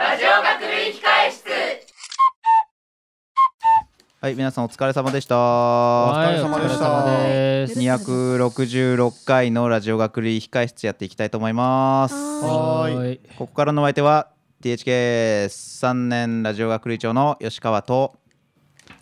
ラジオ学類控え室はい皆さんお疲れ様でした、お疲れ様でした266回のラジオ学類控え室やっていきたいと思いますはいここからのお相手は THK3 年ラジオ学類長の吉川と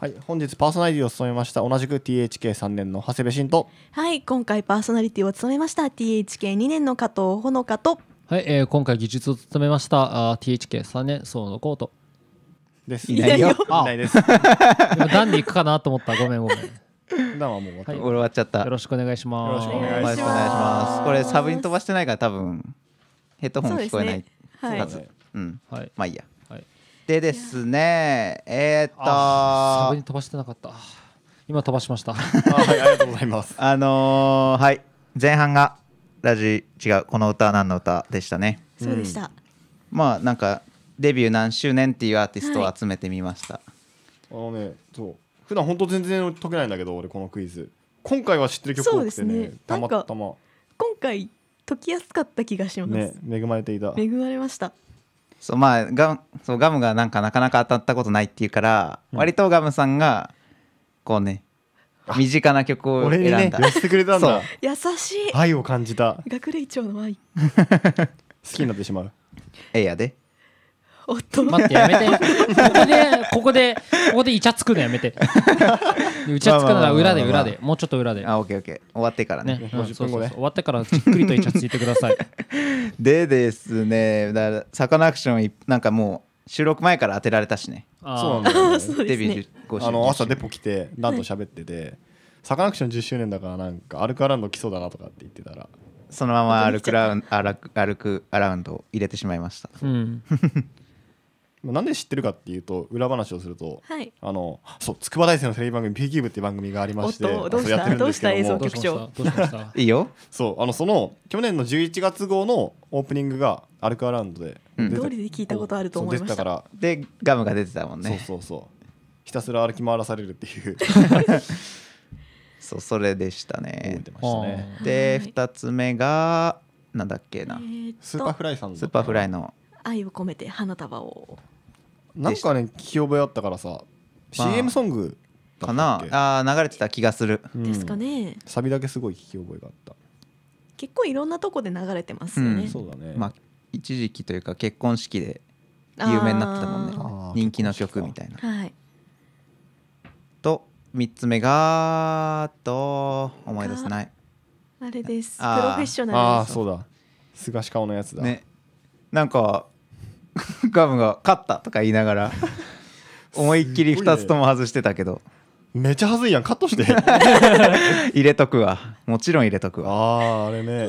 はい、本日パーソナリティを務めました同じく THK3 年の長谷部慎とはい今回パーソナリティを務めました THK2 年の加藤ほのかとはい、えー、今回技術を務めましたあ THK3 年総のコートですいないよいないですダンディ行くかなと思ったごめんごめんダンはもう終わった、はい、終わっちゃったよろしくお願いしますよろしくお願いしますこれサブに飛ばしてないから多分ヘッドホン聞こえないはず、ね、うん、はい、まあいいや、はい、でですねえー、っとサブに飛ばしてなかった今飛ばしましたはいありがとうございます あのー、はい前半がラジ違うこの歌は何の歌でしたねそうでした、まあなんかデビュー何周年っていうアーティストを集めてみました、はい、あのねそう普段本当全然解けないんだけど俺このクイズ今回は知ってる曲多くてねねたまたま今回解きやすかった気がしますね恵まれていた恵まれましたそうまあガそうガムがなんかなかなか当たったことないっていうから、うん、割とガムさんがこうね身近な曲を選んだ、ね、寄せてくれたんだ優しい愛を感じた学齢長の愛 好きになってしまうえやでおっと待ってやめてここで ここでここでイチャつくのやめて イチャつくのは裏で裏でもうちょっと裏であオッケーオッケー終わってからねね、うん、そうそうそう終わってからじっくりとイチャついてくださいでですねだサカナクションなんかも収録前から当てられたしねそうなんだ ね、デビュー5周あの朝デポ来てなんと喋ってて「サカナクション10周年だからなんかアルクアラウンド来そうだな」とかって言ってたらそのまま歩くラウン歩くアラウンド入れてしまいました、うん なんで知ってるかっていうと裏話をすると、はい、あのそう筑波大生のテレビ番組「PQ 部」っていう番組がありましてどうしたどうした映像局長 いいよそうあのその去年の11月号のオープニングが「アルクアラウンドで」で通りで聞いたことあると思いましたからでガムが出てたもんねそうそうそうひたすら歩き回らされるっていう そうそれでしたねねで2つ目がなんだっけな、えー、スーパーフライさんのスーパーフライの愛を込めて花束をなんかね聞き覚えあったからさ、まあ CM ソングかなあ流れてた気がするですか、ねサビだけすごい聞き覚えがあった、結構いろんなとこで流れてますよね、うんそうだね、まあ一時期というか結婚式で有名になってたもんね人気の曲みたいなはいと3つ目がと思い出せないあれですプロあフェッショナルあそうだすがし顔のやつだ、ねなんかガムが「勝った」とか言いながら 思いっきり2つとも外してたけど、めちゃはずいやんカットして 入れとくわもちろん入れとくわあああれね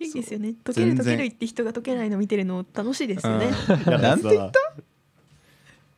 いいですよね溶ける全溶けるって人が溶けないの見てるの楽しいですよね、いやなんて言った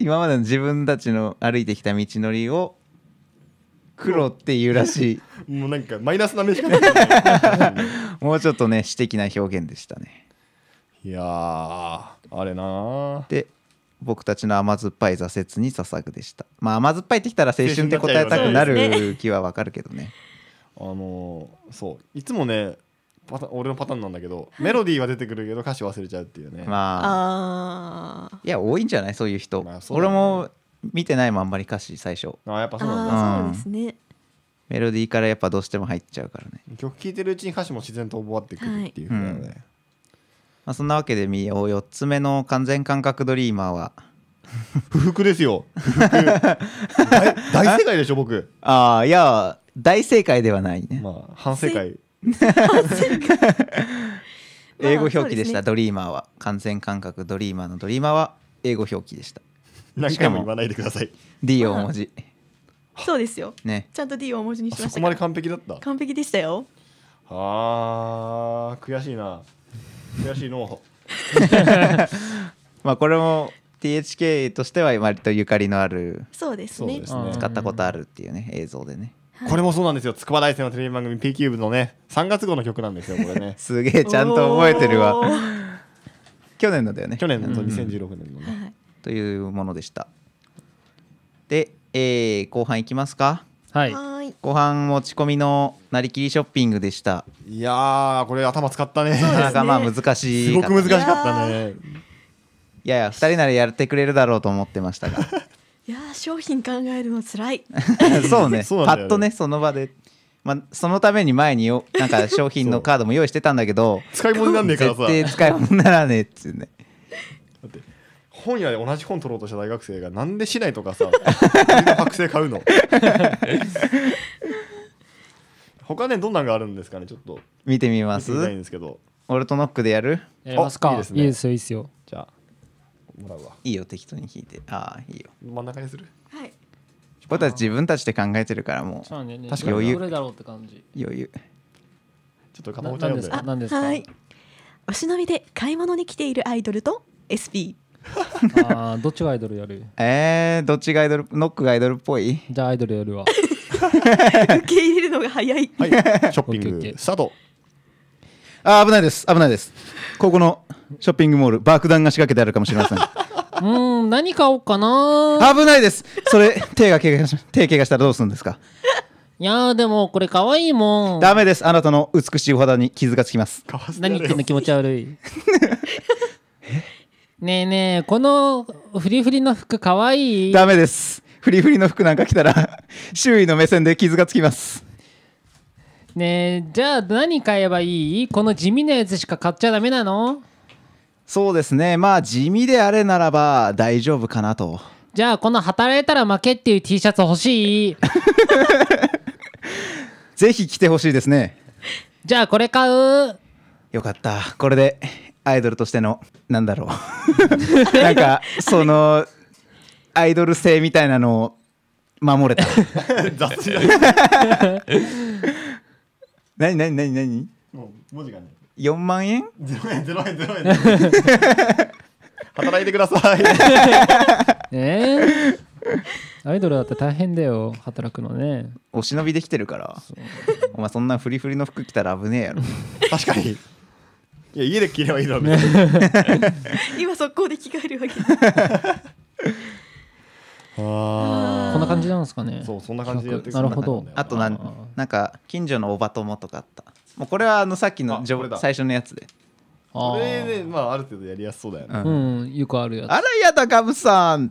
今までの自分たちの歩いてきた道のりを黒っていうらしい もうなんかマイナスな目しかないもうちょっとね詩的な表現でしたねいやあれなで僕たちの甘酸っぱい挫折に捧ぐでしたまあ甘酸っぱいってきたら青春って答えたくなる気はわかるけどねあのー、そういつもねパタ俺のパターンなんだけど、メロディーは出てくるけど歌詞忘れちゃうっていうねまあいや多いんじゃないそういう人、まあうね、俺も見てないもんあんまり歌詞最初あやっぱそうなんだ、うん、そうですねメロディーからやっぱどうしても入っちゃうからね曲聴いてるうちに歌詞も自然と覚わってくるっていうふうなね、はいうんまあ、そんなわけでみよう4つ目の完全感覚ドリーマーは不服ですよ 大正解でしょ僕ああいや大正解ではないねまあ反省会 英語表記でした、まあね、ドリーマーは完全感覚ドリーマーのドリーマーは英語表記でした何回も言わないでください D を大文字、まあ、そうですよ、ね、ちゃんと D を大文字にしましたそこまで完璧だった完璧でしたよあー悔しいな悔しいの まあこれも THK としては割とゆかりのあるそうですね使ったことあるっていうね映像でね、これもそうなんですよ筑波大生のテレビ番組 P キューブのね3月号の曲なんですよこれね すげえちゃんと覚えてるわ去年のだよね去年の2016年のね、うん、というものでしたで、えー、後半いきますかはいご飯持ち込みのなりきりショッピングでしたいやこれ頭使ったね なかなかまあ難しい、ね、すごく難しかったねいやいや2人ならやってくれるだろうと思ってましたが いや商品考えるのつらい そうねそうねパッとねその場でまあ、そのために前によなんか商品のカードも用意してたんだけど使い物になんねえからさ絶対使い物にならねえっつうね待って本屋で同じ本取ろうとした大学生がなんで市内とかさ学生 買うの 他ねどんなんがあるんですかねちょっと見てみますいんですけど俺とノックでやるやりますかいいですねいいですよいいですよじゃあもらうわいいよ適当に引いてああいいよ真ん中にするはい僕たち自分たちで考えてるからもうう、ね確かに余裕どれだろうって感じ余裕ちょっとかまぼちゃんですかですかはいお忍びで買い物に来ているアイドルと SP あどっちがアイドルやるえー、どっちがアイドルノックがアイドルっぽいじゃあアイドルやるわ受け入れるのが早い、はい、ショッピングスタートあ危ないです危ないですここのショッピングモール爆弾が仕掛けてあるかもしれませんうん何買おうかな危ないですそれ手が怪我し手怪我したらどうするんですかいやでもこれ可愛いもんダメですあなたの美しいお肌に傷がつきます何言ってんの気持ち悪い ねえねえこのフリフリの服かわいいダメですフリフリの服なんか着たら 周囲の目線で傷がつきますねえじゃあ何買えばいいこの地味なやつしか買っちゃダメなのそうですねまあ地味であれならば大丈夫かなとじゃあこの「働いたら負け」っていう T シャツ欲しい ぜひ着てほしいですねじゃあこれ買うよかったこれでアイドルとしてのなんだろう なんかそのアイドル性みたいなのを守れた 雑な 何何何何もう文字がない4万円ゼ円ゼ円ゼ円働いてくださいええアイドルだって大変だよ働くのねお忍びできてるからお前そんなフリフリの服着たら危ねえやろ確かにいや家で着ればいいだろ、ね、今速攻で着替えるわけ こんな感じなんですかねそうそんな感じでやってなるほどあとなんなんか近所のおば友とかあったもうこれはあのさっきの最初のやつでこれで、ね、まあある程度やりやすそうだよね、うん、うん、よくあるやつあらやだガムさん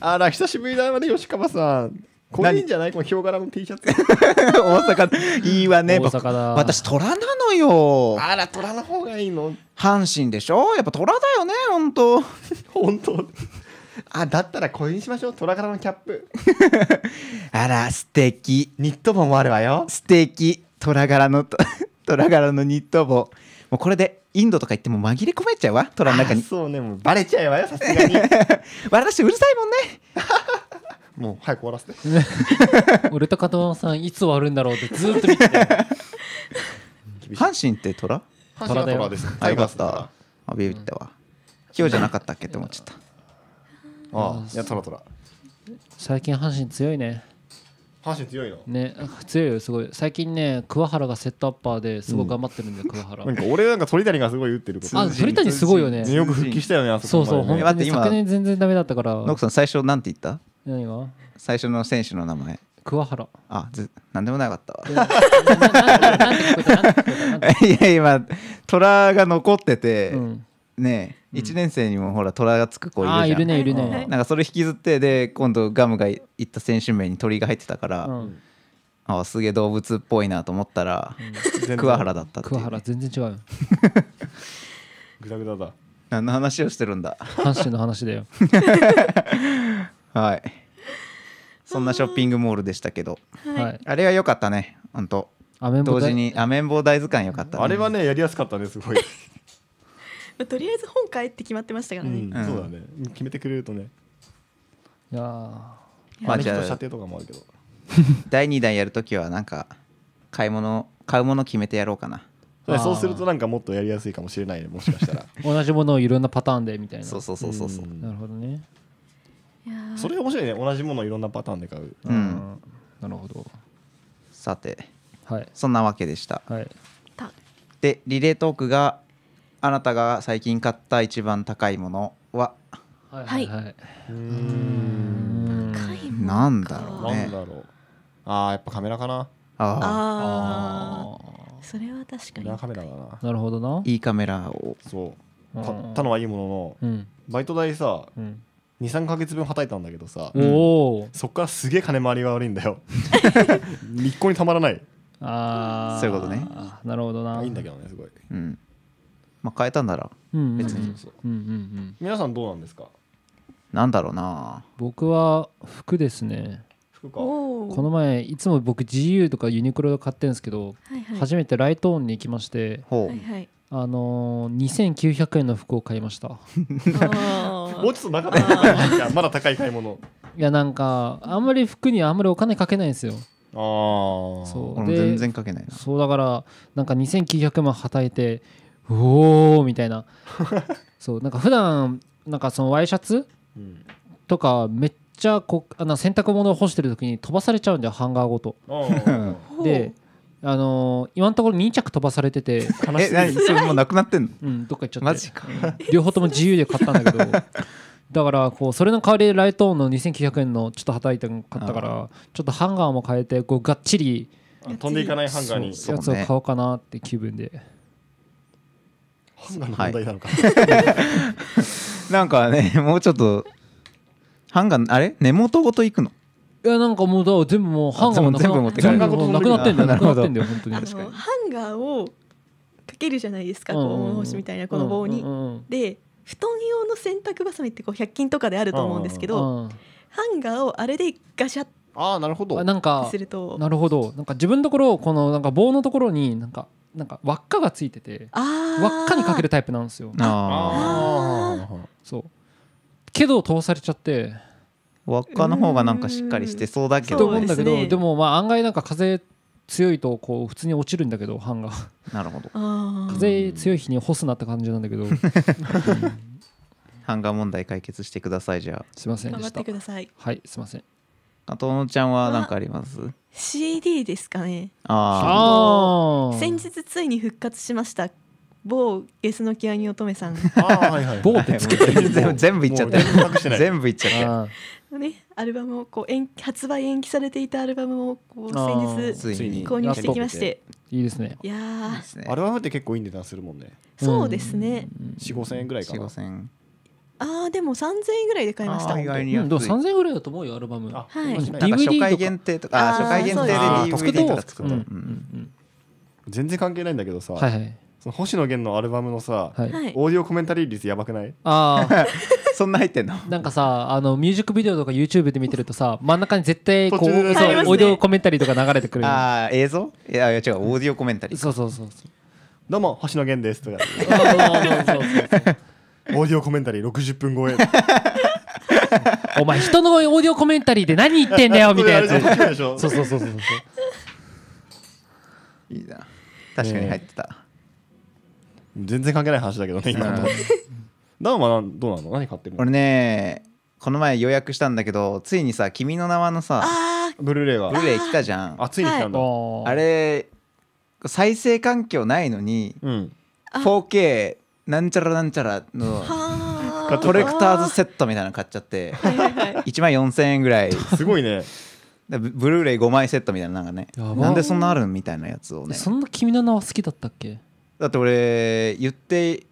あら久しぶりだまで吉川さんこれいいんじゃないこのヒョウ柄の T シャツ 大阪いいわね大阪だ私虎なのよあら虎の方がいいの阪神でしょやっぱ虎だよね本当本当あだったらこれにしましょう虎柄のキャップ あら素敵ニット帽もあるわよ素敵虎柄の 虎柄のニット帽もうこれでインドとか行っても紛れ込めちゃうわ虎の中にそうねもうバレちゃうわよさすがに私うるさいもんねもう早く終わらせて 俺と加藤さんいつ終わるんだろうってずっと見てて 阪神って虎虎だです。イガースだー。ビビったわ今日じゃなかったっけって思っちゃったああいや虎虎最近阪神強いね阪神強いのね強いよすごい最近ね桑原がセットアッパーですごい頑張ってるんで、桑原なんか俺なんか鳥谷がすごい打ってるあ鳥谷すごいよねよく復帰したよねあそこ、そうそう本当に昨年全然ダメだったからノクさん最初なんて言った何が最初の選手の名前桑原あず何でもなかったわいや 今虎が残ってて、うん、ね1年生にもほら虎がつく子いるじゃんいるねいるねなんかそれ引きずってで今度ガムが行った選手名に鳥が入ってたから、うん、あすげえ動物っぽいなと思ったら、うん、桑原だったって、ね、桑原全然違うグダグダだ何の話をしてるんだ 阪神の話だよ はいそんなショッピングモールでしたけどはいあれは良かったね本当アメンボ同時にアメンボ大図鑑良かったねあれはねやりやすかったねすごい、まあとりあえず本買えって決まってましたからね、んうんそうだね決めてくれるとねいやまあ、じとゃ射あ程とかもあるけど 第2弾やるときはなんか買い物買うもの決めてやろうかなそうするとなんかもっとやりやすいかもしれないねもしかしたら 同じものをいろんなパターンでみたいなそうそうそうそうそううんなるほどそれ面白いね同じものをいろんなパターンで買う、うん、なるほどさて、はい、そんなわけでした、はい、でリレートークがあなたが最近買った一番高いものははいはい、はい、うん高いものなんだろうねなんだろうああやっぱカメラかなああそれは確かにカメラだななるほどないいカメラをそう買ったのはいいものの、うん、バイト代さ、うん、23か月分はたいたんだけどさ、おん、そっからすげえ金回りが悪いんだよ 一向にたまらないああそういうことねなるほどないいんだけどねすごい、うん、まあ変えたんなら別に皆さんどうなんですかなんだろうな僕は服ですね服かこの前いつも僕 GU とかユニクロで買ってるんですけど、はいはい、初めてライトオンに行きまして、はいはい、あのー、2900円の服を買いました もうちょっとなかったまだ高い買い物いやなんかあんまり服にはあんまりお金かけないんですよああそう全然かけないなそうだからなんか2900万はたいておおみたいな そうなんか普段なんかそのワイシャツ、うん、とかめっちゃこあの洗濯物を干してる時に飛ばされちゃうんだよハンガーごとであのー、今のところ2着飛ばされてて悲しえ何 それもうなくなってんの、うん、どっか行っちゃってマジか、両方とも自由で買ったんだけど だからこうそれの代わりでライトオンの2900円のちょっとはたいて買ったからちょっとハンガーも変えてこうがっちり飛んでいかないハンガーにやつを買おうかなって気分で、ハンガーの問題なのか、はい、なんかねもうちょっとハンガーあれ根元ごといくのいやなんかもうだ全部もうハンガーも全部持って全部なくなってんだよなくなってんだよ本当にハンガーをかけるじゃないですかこう物干しみたいなこの棒に。で布団用の洗濯ばさみってこう100均とかであると思うんですけどハンガーをあれでガシャッあなるほどなんかなるほどなんか自分のところこのなんか棒のところになんかなんか輪っかがついてて輪っかにかけるタイプなんですよ。ああそうけど通されちゃって。輪っかの方がなんかしっかりしてそうだけど、ね、と思うんだけどでもまあ案外なんか風強いとこう普通に落ちるんだけど版がなるほど風強い日に干すなって感じなんだけど 版画問題解決してくださいじゃあすいません頑張ってくださいはいすいませんあとのちゃんは何かあります CD ですかねああ先日ついに復活しました某ゲスの極み乙女さんああはいはい 某って全部いっちゃった全部いっちゃったねアルバムをこうん、発売延期されていたアルバムをこう先日購入してきましていいですねいやアルバムって結構いい値段するもんねそうですね4 5千円ぐらいかなああでも3000円ぐらいで買いました意外に3000円ぐらいだと思うよアルバムはい初回限定とか初回限定で d v とか作ると全然関係ないんだけどさ、はいその星野源のアルバムのさ、はいオーディオコメンタリー率やばくないああ そんな入ってんのなんかさあのミュージックビデオとか YouTube で見てるとさ真ん中に絶対こう、そうねオーディオコメンタリーとか流れてくるああ映像いやいや違うオーディオコメンタリーそうそうそうそうどうも星野源ですとかオーディオコメンタリー60分超え お前人のオーディオコメンタリーで何言ってんだよみたいなやつそうそうそうそうそういいな確かに入ってた、全然関係ない話だけどね今の ダウンはどうなの何買ってるの俺ねこの前予約したんだけどついにさ「君の名は」のさあブルーレイはブルーレイ来たじゃんあついに来たんだ、あれ再生環境ないのにうん 4K なんちゃらなんちゃらのコレクターズセットみたいなの買っちゃってはいはい1万4000円ぐらいすごいねブルーレイ5枚セットみたいななんかねなんでそんなあるんみたいなやつをねそんな君の名は好きだったっけだって俺言って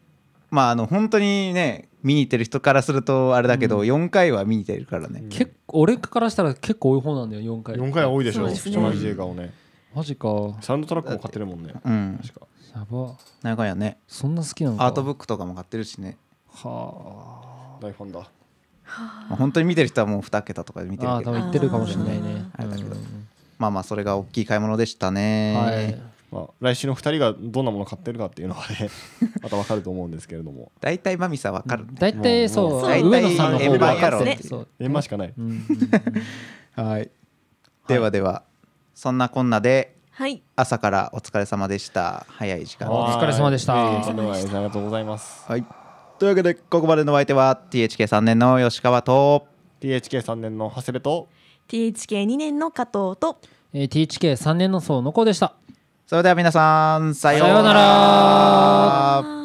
まああの本当にね見に行ってる人からするとあれだけど、うん、4回は見に行ってるからね、うん、結構俺からしたら結構多い方なんだよ4回4回多いでしょ不調な映画をねマジかサウンドトラックも買ってるもんねうん確かやば長いやねそんな好きなのアートブックとかも買ってるしねはあ大ファンだはあ、まあ、本当に見てる人はもう2桁とかで見てるけどああ多分行ってるかもしれないねあれだけど、うん、まあまあそれが大きい買い物でしたねはいまあ、来週の2人がどんなもの買ってるかっていうのはね また分かると思うんですけれども大体マミさん分かる大体そう大体上野さんの方が分かるね円満しかない、はいではでは、はい、そんなこんなではい、朝からお疲れ様でした。早い時間。お疲れ様でした。ありがとうございます。はい。というわけでここまでのお相手は THK3 年の吉川と THK3 年の長谷部と THK2 年の加藤と、えー、THK3 年の総の子でした。それでは皆さん、さようなら。